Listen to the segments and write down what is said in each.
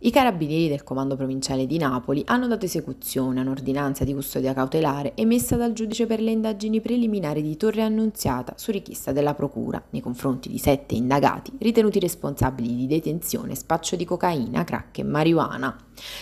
I carabinieri del comando provinciale di Napoli hanno dato esecuzione a un'ordinanza di custodia cautelare emessa dal giudice per le indagini preliminari di Torre Annunziata su richiesta della Procura nei confronti di sette indagati ritenuti responsabili di detenzione, spaccio di cocaina, crack e marijuana.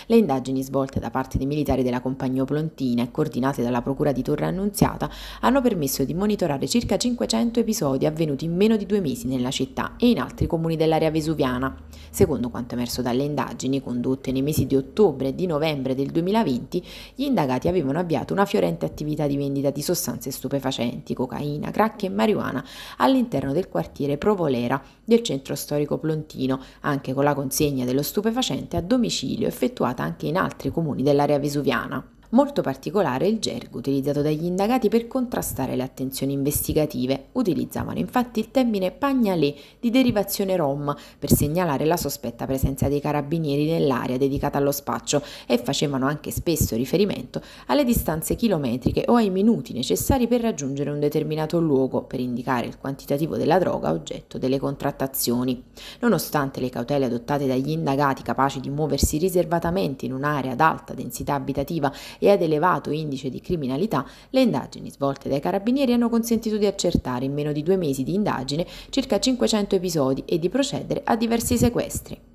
Le indagini svolte da parte dei militari della Compagnia Plontina e coordinate dalla Procura di Torre Annunziata hanno permesso di monitorare circa 500 episodi avvenuti in meno di due mesi nella città e in altri comuni dell'area vesuviana. Secondo quanto emerso dalle indagini, indagini condotte nei mesi di ottobre e di novembre del 2020, gli indagati avevano avviato una fiorente attività di vendita di sostanze stupefacenti, cocaina, crack e marijuana all'interno del quartiere Provolera del centro storico Plontino, anche con la consegna dello stupefacente a domicilio effettuata anche in altri comuni dell'area vesuviana. Molto particolare il gergo utilizzato dagli indagati per contrastare le attenzioni investigative. Utilizzavano infatti il termine pagnalé di derivazione rom per segnalare la sospetta presenza dei carabinieri nell'area dedicata allo spaccio e facevano anche spesso riferimento alle distanze chilometriche o ai minuti necessari per raggiungere un determinato luogo per indicare il quantitativo della droga oggetto delle contrattazioni. Nonostante le cautele adottate dagli indagati capaci di muoversi riservatamente in un'area ad alta densità abitativa e ad elevato indice di criminalità, le indagini svolte dai carabinieri hanno consentito di accertare in meno di due mesi di indagine circa 500 episodi e di procedere a diversi sequestri.